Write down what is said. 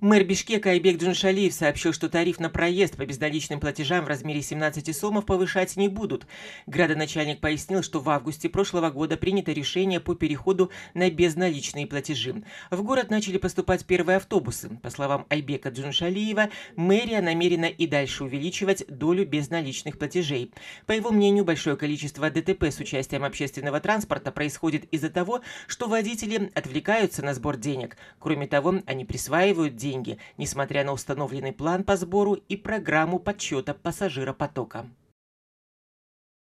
Мэр Бишкека Айбек Джуншалиев сообщил, что тариф на проезд по безналичным платежам в размере 17 сомов повышать не будут. Градоначальник пояснил, что в августе прошлого года принято решение по переходу на безналичные платежи. В город начали поступать первые автобусы. По словам Айбека Джуншалиева, мэрия намерена и дальше увеличивать долю безналичных платежей. По его мнению, большое количество ДТП с участием общественного транспорта происходит из-за того, что водители отвлекаются на сбор денег. Кроме того, они присваивают деньги, несмотря на установленный план по сбору и программу подсчета пассажиропотока.